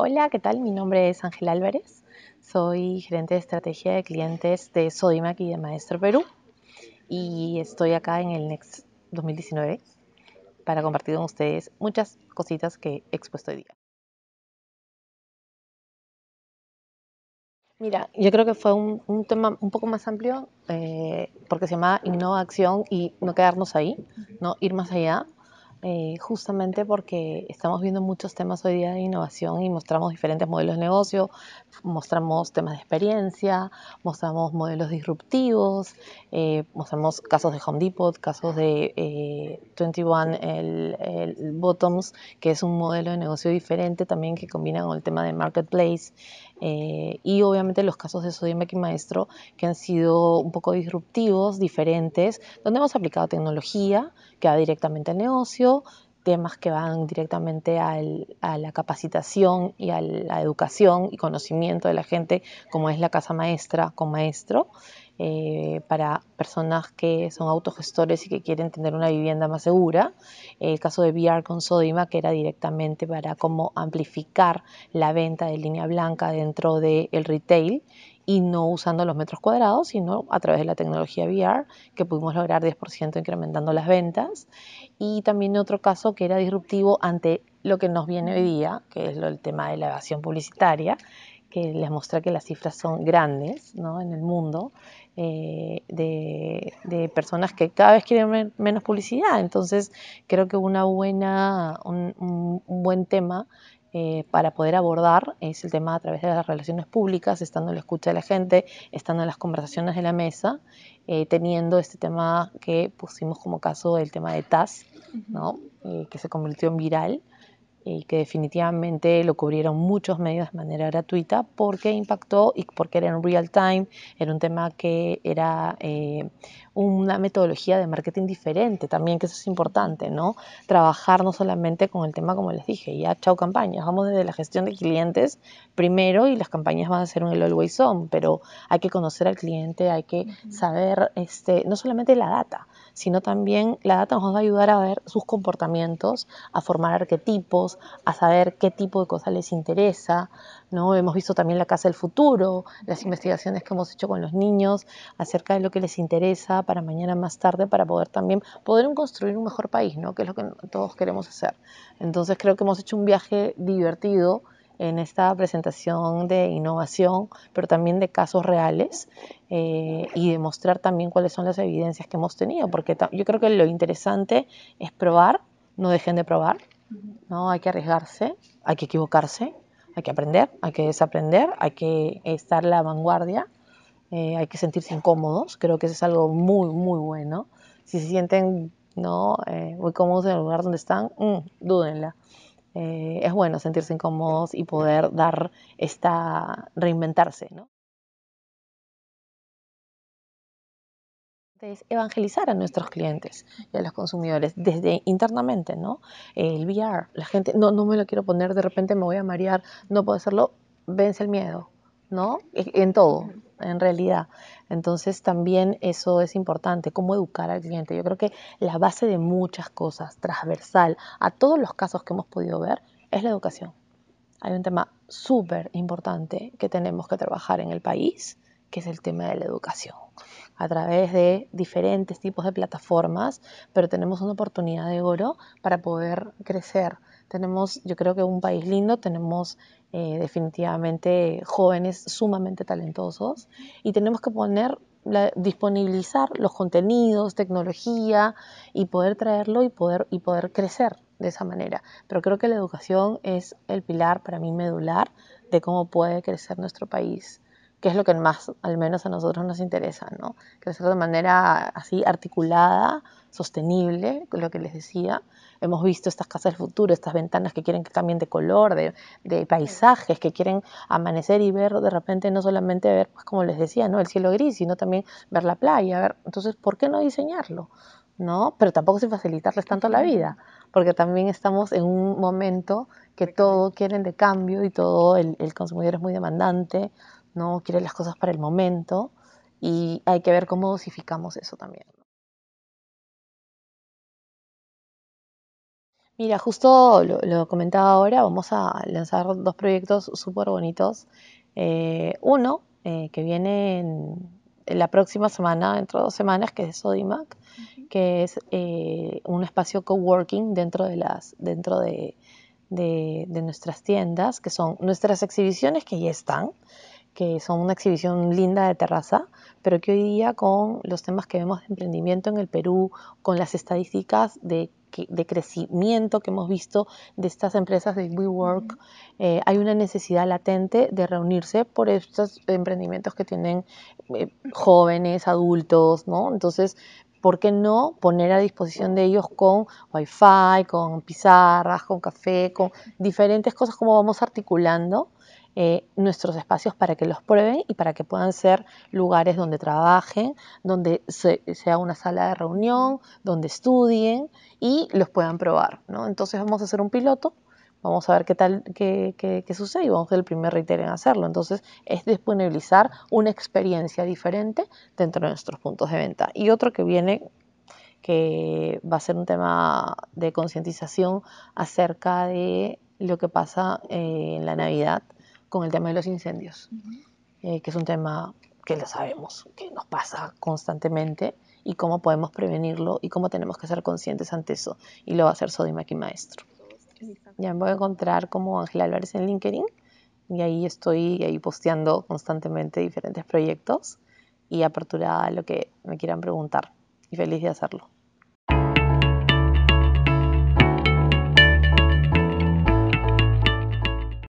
Hola, ¿qué tal? Mi nombre es Ángel Álvarez, soy gerente de estrategia de clientes de Sodimac y de Maestro Perú y estoy acá en el Next 2019 para compartir con ustedes muchas cositas que he expuesto hoy día. Mira, yo creo que fue un, tema un poco más amplio eh, porque se llama Acción y no quedarnos ahí, no ir más allá, eh, justamente porque estamos viendo muchos temas hoy día de innovación y mostramos diferentes modelos de negocio, mostramos temas de experiencia, mostramos modelos disruptivos, eh, mostramos casos de Home Depot, casos de 21 eh, el, Bottoms, que es un modelo de negocio diferente también que combina con el tema de marketplace. y obviamente los casos de Sodimac y Maestro que han sido un poco disruptivos, diferentes, donde hemos aplicado tecnología que va directamente al negocio, temas que van directamente a la capacitación y a la educación y conocimiento de la gente, como es la casa maestra con maestro, eh, para personas que son autogestores y que quieren tener una vivienda más segura. El caso de VR con Sodima, que era directamente para cómo amplificar la venta de línea blanca dentro del retail y no usando los metros cuadrados, sino a través de la tecnología VR, que pudimos lograr 10% incrementando las ventas. Y también otro caso que era disruptivo ante lo que nos viene hoy día, que es el tema de la evasión publicitaria, que les muestra que las cifras son grandes ¿no? en el mundo, eh, de, personas que cada vez quieren menos publicidad. Entonces, creo que una buena, un buen tema eh, para poder abordar es el tema a través de las relaciones públicas, estando en la escucha de la gente, estando en las conversaciones de la mesa, eh, teniendo este tema que pusimos como caso el tema de TAS, ¿no? Eh, que se convirtió en viral y que definitivamente lo cubrieron muchos medios de manera gratuita porque impactó y porque era en real time, era un tema que era eh, una metodología de marketing diferente también, que eso es importante, ¿no? Trabajar no solamente con el tema, como les dije, ya chau campañas, vamos desde la gestión de clientes primero y las campañas van a ser un el always on, pero hay que conocer al cliente, hay que saber este, no solamente la data, sino también la data nos va a ayudar a ver sus comportamientos, a formar arquetipos, a saber qué tipo de cosas les interesa. ¿no? Hemos visto también la Casa del Futuro, las investigaciones que hemos hecho con los niños acerca de lo que les interesa para mañana más tarde, para poder también poder construir un mejor país, ¿no? que es lo que todos queremos hacer. Entonces creo que hemos hecho un viaje divertido en esta presentación de innovación, pero también de casos reales eh, y demostrar también cuáles son las evidencias que hemos tenido, porque yo creo que lo interesante es probar, no dejen de probar, ¿no? hay que arriesgarse, hay que equivocarse, hay que aprender, hay que desaprender, hay que estar a la vanguardia, eh, hay que sentirse incómodos, creo que eso es algo muy, muy bueno. Si se sienten no eh, muy cómodos en el lugar donde están, mm, dúdenla. Eh, es bueno sentirse incómodos y poder dar esta, reinventarse, ¿no? es evangelizar a nuestros clientes y a los consumidores desde internamente, ¿no? El VR, la gente, no, no me lo quiero poner, de repente me voy a marear, no puedo hacerlo, vence el miedo, ¿no? E, en todo, en realidad. Entonces también eso es importante, cómo educar al cliente. Yo creo que la base de muchas cosas, transversal a todos los casos que hemos podido ver, es la educación. Hay un tema súper importante que tenemos que trabajar en el país que es el tema de la educación a través de diferentes tipos de plataformas, pero tenemos una oportunidad de oro para poder crecer. Tenemos, yo creo que un país lindo, tenemos eh, definitivamente jóvenes sumamente talentosos y tenemos que poner, disponibilizar los contenidos, tecnología y poder traerlo y poder, y poder crecer de esa manera. Pero creo que la educación es el pilar para mí medular de cómo puede crecer nuestro país que es lo que más, al menos a nosotros nos interesa, ¿no? Crecer de manera así articulada, sostenible, lo que les decía. Hemos visto estas casas del futuro, estas ventanas que quieren que cambien de color, de, paisajes, que quieren amanecer y ver de repente, no solamente ver, pues como les decía, ¿no? El cielo gris, sino también ver la playa, ver, entonces, ¿por qué no diseñarlo? ¿No? Pero tampoco sin facilitarles tanto la vida, porque también estamos en un momento que todo quieren de cambio y todo el, el consumidor es muy demandante, ¿no? Quiere las cosas para el momento y hay que ver cómo dosificamos eso también. Mira, justo lo, comentaba ahora, vamos a lanzar dos proyectos súper bonitos. Eh, uno, eh, que viene en, la próxima semana, dentro de dos semanas, que es Sodimac, que es eh, un espacio coworking dentro de las, dentro de, nuestras tiendas, que son nuestras exhibiciones que ya están, que son una exhibición linda de terraza, pero que hoy día con los temas que vemos de emprendimiento en el Perú, con las estadísticas de, crecimiento que hemos visto de estas empresas de WeWork, eh, hay una necesidad latente de reunirse por estos emprendimientos que tienen eh, jóvenes, adultos, ¿no? Entonces, ¿por qué no poner a disposición de ellos con wifi, con pizarras, con café, con diferentes cosas como vamos articulando? Eh, nuestros espacios para que los prueben y para que puedan ser lugares donde trabajen, donde sea una sala de reunión, donde estudien y los puedan probar. ¿no? Entonces vamos a hacer un piloto vamos a ver qué tal, qué, sucede y vamos a ser el primer retail en hacerlo. Entonces, es disponibilizar una experiencia diferente dentro de nuestros puntos de venta. Y otro que viene, que va a ser un tema de concientización acerca de lo que pasa eh, en la Navidad con el tema de los incendios, eh, que es un tema que lo sabemos, que nos pasa constantemente y cómo podemos prevenirlo y cómo tenemos que ser conscientes ante eso. Y lo va a hacer y Maestro. Ya me voy a encontrar como Ángela Álvarez en LinkedIn y ahí estoy ahí posteando constantemente diferentes proyectos y apertura a lo que me quieran preguntar y feliz de hacerlo.